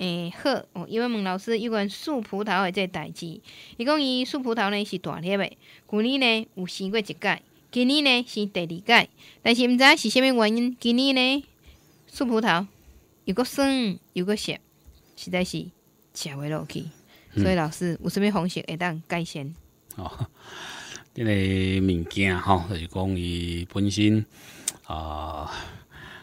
诶，好哦，因为问老师有关树葡萄的这代志，伊讲伊树葡萄呢是大粒的，旧年呢有生过一届，今年呢是第二届，但是毋知是虾米原因，今年呢树葡萄又个酸，又个涩，实在是食袂落去，所以老师有虾物风式会当改善。哦，这个物件吼，就是讲伊本身啊。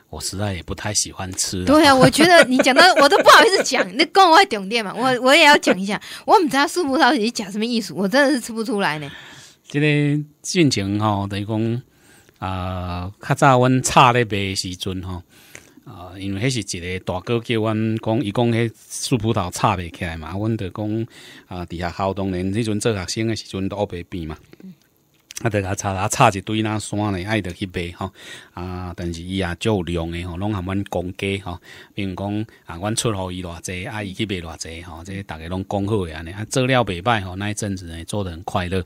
我实在也不太喜欢吃。对啊，我觉得你讲到我都不好意思讲，那跟我顶店嘛，我我也要讲一下。我们知道树葡萄你讲什么艺术，我真的是吃不出来呢。今天进情吼，等于讲啊，较早阮插咧白时阵吼，啊，因为迄是一个大哥叫阮讲，伊讲迄树葡萄插袂起来嘛，阮就讲啊，底下好多年迄阵做学生的时阵都白变嘛。啊，大甲叉啊，叉一堆那山嘞，爱得去卖吼。啊！但是伊也照量诶，吼，拢含阮讲价吼，比如讲啊，阮出互伊偌济，啊，伊去卖偌济吼，这个逐个拢讲好诶啊！做了袂歹吼，那一阵子呢，做得很快乐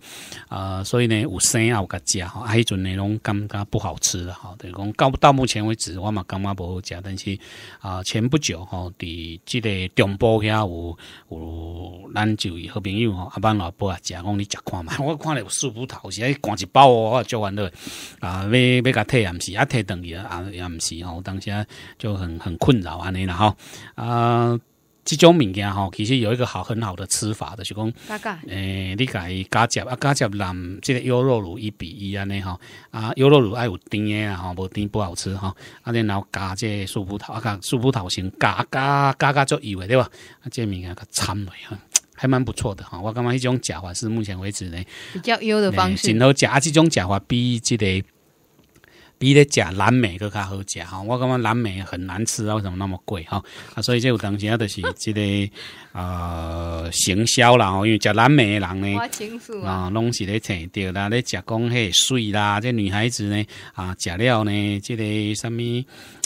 啊，所以呢，有生啊有甲食吼，啊，迄阵呢拢感觉不好吃了吼，等于讲到到目前为止，我嘛感觉无好食，但是啊，前不久吼，伫即个中部遐有有咱就好朋友吼，阿班老伯啊，食讲你食看嘛，我看了四葡头些。赶一包哦，我做完了啊，要要退也毋是啊，退等于啊，也不是吼，当时就很很困扰安尼啦吼啊，这种物件吼，其实有一个好很好的吃法的，是讲诶，你加加汁啊，加汁南这个优酪乳一比一安尼吼，啊，优酪乳爱有甜的啊，吼，无甜不好吃吼，啊，然后加这苏葡萄啊，苏葡萄先加加加加做油为对吧？啊，这物件较掺诶。哈。还蛮不错的哈，我感觉这种假话是目前为止呢比较优的方式。然后假这种假话比这个比的假蓝莓搁较好食哈，我感觉蓝莓很难吃啊，为什么那么贵哈？啊，所以这有当时啊就是这个 呃行销啦因为吃蓝莓的人呢啊，拢是咧钱掉啦咧加讲嘿水啦，这女孩子呢啊，食了呢，这个什么。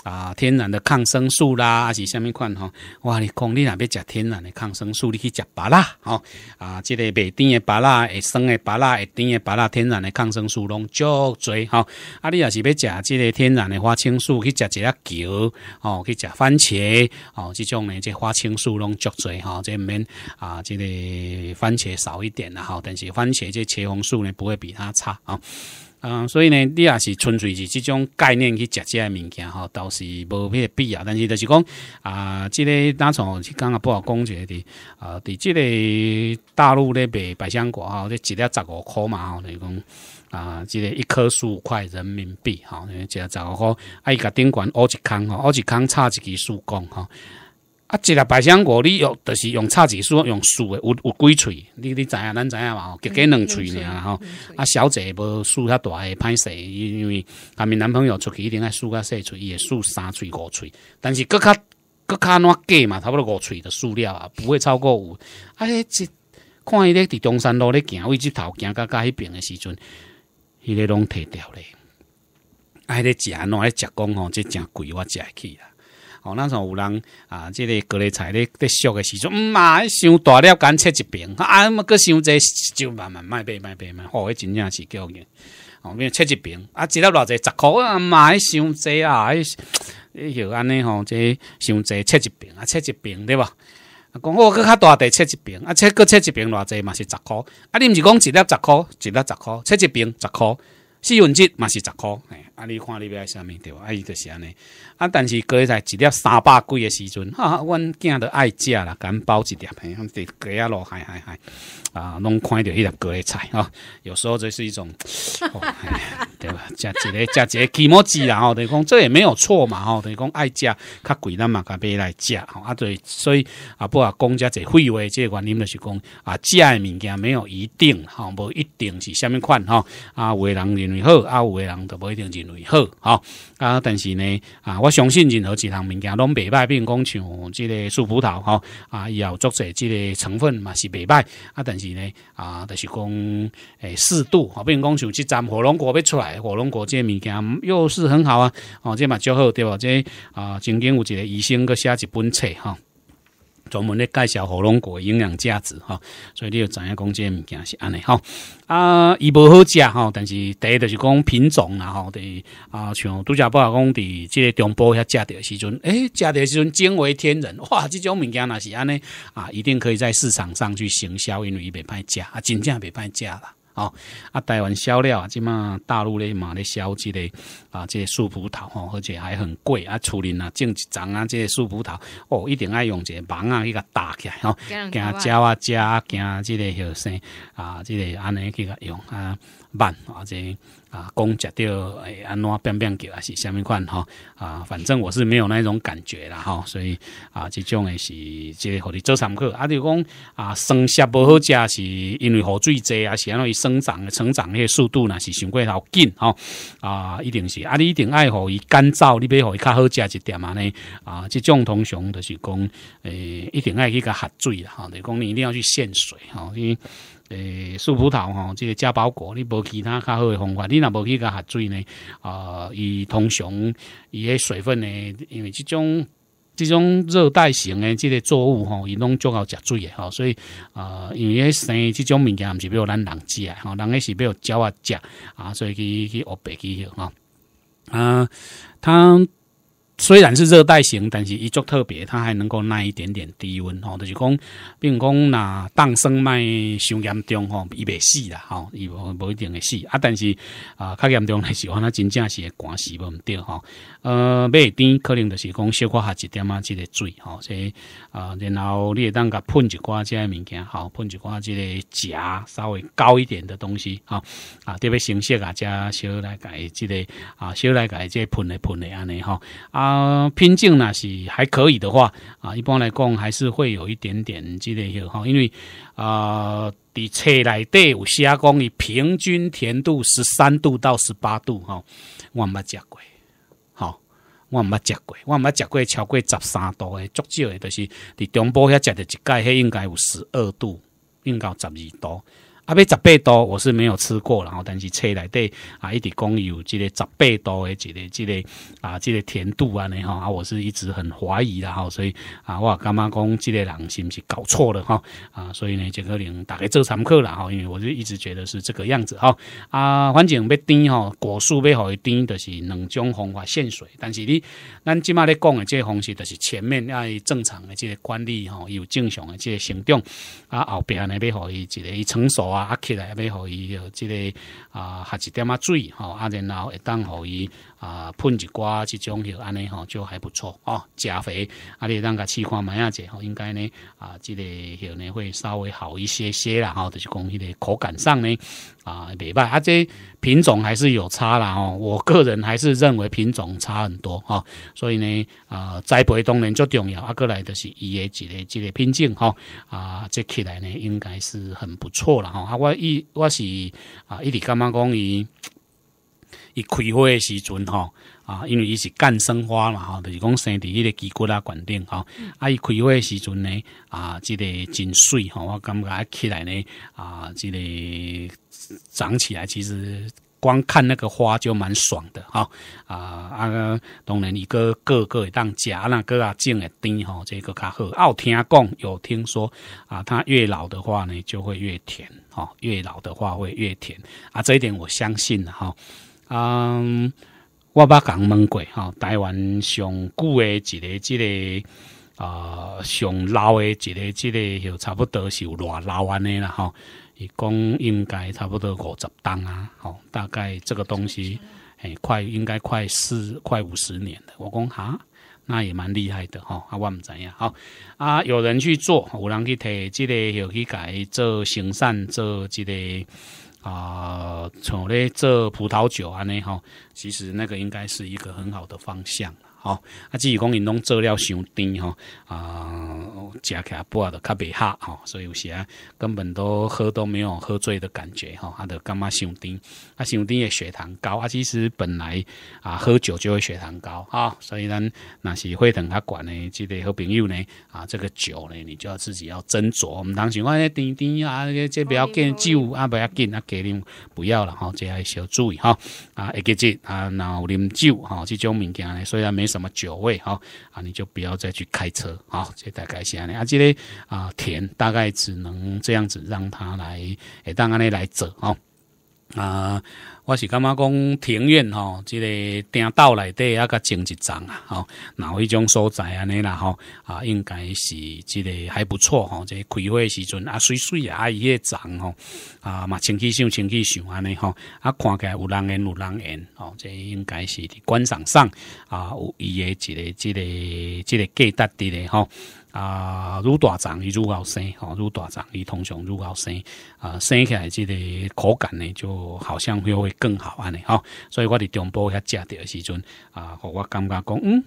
啊，天然的抗生素啦，还是什么款我哇，你讲你若要食天然的抗生素，你去食芭辣哦。啊，这个白甜的芭拉，会酸的芭拉，会甜的芭拉，天然的抗生素拢足多哦。啊，你要是要食这个天然的花青素，去食一下茄哦，去食番茄哦，这种呢，这花青素拢足多吼，这毋免啊，这个番茄少一点啦哈，但是番茄这茄红素呢，不会比它差啊。嗯，所以呢，你也是纯粹是这种概念去食这些物件，吼，倒是无咩必要。但是就是讲啊，即个当初刚刚不好讲的啊，伫即个大陆咧卖百香果吼，即一粒十五块嘛，吼，是讲啊，即个一棵树五块人民币，吼，一粒十五块。伊甲顶管一空吼，欧吉康差一支树工，吼。啊一粒排香菇你用着是用插一丝仔用竖诶有有几喙你你知影咱知影嘛吼结果两喙尔吼啊小者无竖较大诶歹势因为含因男朋友出去一定爱竖较细喙伊会竖三喙五喙但是搁较搁较安计嘛差不多五喙着竖了啊不会超过有啊迄一看伊咧伫中山路咧行位即头行到甲迄边诶时阵迄个拢摕条咧啊迄个食安怎咧食讲吼即诚贵我食会起啦哦，那时候有人啊，这个各类菜咧咧俗诶时阵，嗯嘛，迄想大了干切一平，啊，啊，个伤济就慢慢卖卖卖卖卖，呗，迄真正是叫硬，哦，比切一平，啊，一粒偌济十啊，毋嘛，迄想多啊，迄迄就安尼吼，即伤济切一平，啊，切一平对吧？讲我佫较大块切一平，啊，切佫切一平偌济嘛是十箍啊，你毋是讲一粒十箍，一粒十箍，切一平十箍，试用金嘛是十箍。哎。啊！你看你爱啥物对吧？啊，伊就是安尼啊。但是过一粒三百几的时阵，啊，阮囝到爱食啦，敢包一碟，嗯，伫鸡仔路，嗨嗨嗨，啊，拢看着迄个鸡一菜啊。有时候这是一种，对吧？食一个食一个鸡毛之然后等于讲这也没有错嘛，吼。等于讲爱食较贵咱嘛，甲买来食。吼。啊，对，所以啊，不啊，讲遮这废话，这个原因就是讲啊，食的物件没有一定，吼，无一定是啥物款吼。啊，有的人认为好，啊，有的人都不一定是。内好，哈啊！但是呢，啊，我相信任何一项物件拢袂歹，比如讲像即个树葡萄，哈啊，也有作者即个成分嘛是袂歹。啊，但是呢，啊，就是讲诶适度，吼，比如讲像即站火龙果袂出来，火龙果即个物件又是很好啊，哦，这嘛就好对无？即啊，曾经有一个医生佫写一本册哈。专门咧介绍火龙果营养价值哈，所以你要知影讲这物件是安尼哈啊，伊无好食哈，但是第一就是讲品种然吼，的啊，像杜家堡讲伫即个中波遐着的时阵，哎，食的时阵惊为天人哇，这种物件那是安尼啊，一定可以在市场上去行销，因为伊袂歹食啊，真正袂歹食啦。哦，啊，台湾销料啊，即嘛大陆咧嘛咧销即个啊，即个树葡萄吼，而且还很贵啊。厝里若种一丛啊，即个树葡萄哦，一定爱用者网啊去甲搭起来吼，惊鸟啊、鸡啊，惊即个和啥啊，即个安尼去甲用啊。慢啊，这啊，讲食掉诶，安怎变变叫还是虾米款吼啊，反正我是没有那种感觉啦吼。所以啊，这种诶是即互你做参考。啊，就讲啊，生下无好食，是因为雨水济啊，安当伊生长成长迄个速度若是伤过老紧吼啊，一定是啊，你一定爱互伊干燥，你要互伊较好食一点嘛呢啊，即种通常就是讲诶，一定爱去甲喝水吼、等于讲你一定要去限水吼、因为。诶，树葡萄吼，这个加包裹，你无其他较好诶方法，你若无去甲喝水呢？啊，伊通常伊迄水分呢，因为这种这种热带型诶，这个作物吼，伊拢足够食水诶吼，所以啊，因为生这种物件毋是俾咱人食，吼，人咧是俾有鸟啊食啊，所以去去学白鸡去哈，啊，他。虽然是热带型，但是一足特别，它还能够耐一点点低温哦。就是讲，并讲那冻伤脉伤严重吼，伊袂死啦吼，伊无无一定会死啊。但是啊，较严重的时候，那真正是会寒死无毋对吼。呃，袂甜可能就是讲小可下一点啊，这个水吼，所以啊，然后你当甲喷一寡即个物件，吼，喷一寡即个夹稍微高一点的东西吼，啊，特别成色啊，加小来改即个啊，小来改即个喷的喷的安尼吼啊。啊，品种呢是还可以的话啊，一般来讲还是会有一点点之类个哈，因为啊，伫车内底有写讲，你平均甜度十三度到十八度哈，我毋捌食过，好，我毋捌食过，我毋捌食过超过十三度诶，足少诶，就是伫中部遐食着一届，遐应该有十二度，应该十二度。啊，要十八度，我是没有吃过，然后但是车内底啊，一直讲有这个十八度的，这个这个啊，这个甜度啊，呢吼，啊，我是一直很怀疑的吼，所以啊，我感觉讲这个人是不是搞错了哈啊？所以呢，杰可能大概做参考了哈，因为我就一直觉得是这个样子哈啊，反正要甜吼，果树要好，伊甜就是两种方法现水，但是你咱即嘛咧讲的这方式，就是前面要正常的这个管理吼，有正常的这个行动啊，后边呢，要好一个成熟。啊起来，要互伊，即个啊，下一点仔水吼，啊，然后会当互伊。啊，喷一寡这种药，安尼吼，就还不错哦。钾肥，啊，你让他试看买啊者吼，应该呢啊，这个药呢会稍微好一些些啦吼。就是讲迄个口感上呢啊袂歹。啊，这品种还是有差啦吼。我个人还是认为品种差很多哦，所以呢啊，栽培当然最重要。啊，过来的是伊个一个一个品种吼，啊，这起来呢应该是很不错了哈。啊，我一我是啊，一直感觉讲伊？伊开花的时阵吼，啊，因为伊是干生花嘛吼，就是讲生在迄个基骨啊、管顶吼，啊，伊开花的时阵呢啊，这个真水吼，我感觉起来呢啊，这个长起来其实光看那个花就蛮爽的哈啊啊，当然一个个个当食，那个啊，种的甜吼，这个较好。有听讲有听说啊，它越老的话呢就会越甜哈，越老的话会越甜啊，这一点我相信的哈。嗯，我捌讲问过吼，台湾上古的一个、一个啊，上老的、一个、一个，就差不多是有偌老安尼啦吼。伊讲应该差不多五十栋啊，吼大概这个东西，诶，快应该快四、快五十年的。我讲哈，那也蛮厉害的吼，啊，我毋知影吼，啊？有人去做，有人去摕即个又去改，做行善，做这个。啊，从嘞这葡萄酒啊嘞哈，其实那个应该是一个很好的方向哦，啊，只是讲伊拢做了伤甜吼，啊，食起来不啊都较袂合吼，所以有时啊根本都喝都没有喝醉的感觉吼，啊，都感觉伤甜，啊，伤甜的血糖高，啊，其实本来啊喝酒就会血糖高啊，所以咱若是会糖较悬的，即个好朋友呢，啊，这个酒呢，你就要自己要斟酌，唔同我况咧，甜甜啊，这不要见酒啊，不要见啊，给啉不要了哈，这要小注意哈，啊，会个酒啊，然后啉酒吼，这种物件咧，虽然没什么酒味哈啊，你就不要再去开车啊！这大概些的啊，这类啊甜，大概只能这样子让他来，哎，当然呢来走啊。啊，我是感觉讲庭院吼，即个田道内底啊，甲种一丛啊，吼，哪迄种所在安尼啦吼，啊，应该是即个还不错吼，即开花时阵啊，水水啊，伊个丛吼，啊嘛，清气秀，清气秀安尼吼，啊，看起来有人缘有人缘吼，即应该是伫观赏上啊，有伊个即个即个即个价值伫咧吼。啊，愈大长伊愈好生吼，愈大长伊通常愈好生啊，生起来即个口感呢，就好像会会更好安尼吼，所以我伫中波遐食着时阵啊，互我感觉讲，嗯，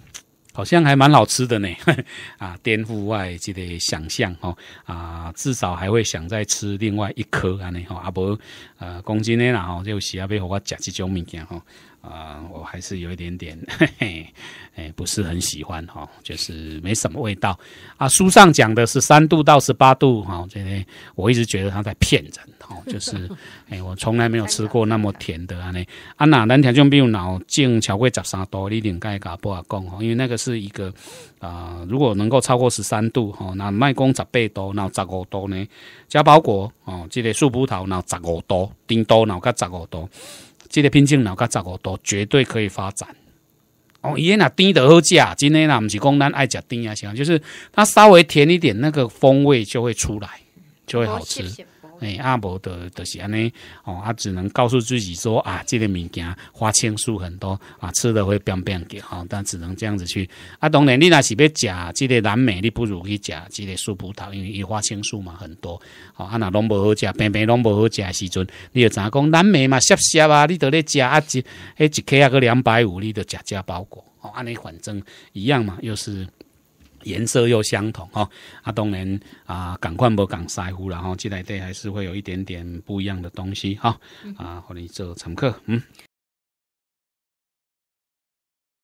好像还蛮好吃的呢 啊，颠覆我即个想象吼啊，至少还会想再吃另外一颗安尼吼，啊无，呃讲真诶啦吼，就时啊要互我食即种物件吼。啊，我还是有一点点，嘿 嘿，哎，不是很喜欢哈，就是没什么味道。啊，书上讲的是三度到十八度哈，这我一直觉得他在骗人哈，就是哎，我从来没有吃过那么甜的啊。那啊，南条就没有脑巧超过十三度，你应该噶不阿讲哈，因为那个是一个啊，如果能够超过十三度哈，那卖公十倍多，那十五多呢？加包裹哦，这个树葡萄那十五多，叮多后加十五多。这个品种，哪个杂果都绝对可以发展。哦，以前那甜的很假，今天啦，不是讲咱爱吃甜啊，行，就是它稍微甜一点，那个风味就会出来，就会好吃。诶，阿伯都都是安尼哦，他只能告诉自己说啊，这个物件花青素很多啊，吃的会变变的哈，但只能这样子去。啊，当然你那是要食这个蓝莓，你不如去食这个树葡萄，因为伊花青素嘛很多。哦，啊，那拢无好食，变变拢无好食时阵，你就怎讲蓝莓嘛，涩涩啊，你都咧食啊一，迄一开阿个两百五，你都食食包裹，哦，安尼反正一样嘛，又是。颜色又相同哈，啊，当然啊，赶快不赶晒呼然后进来车还是会有一点点不一样的东西哈，啊，欢迎做乘客，嗯。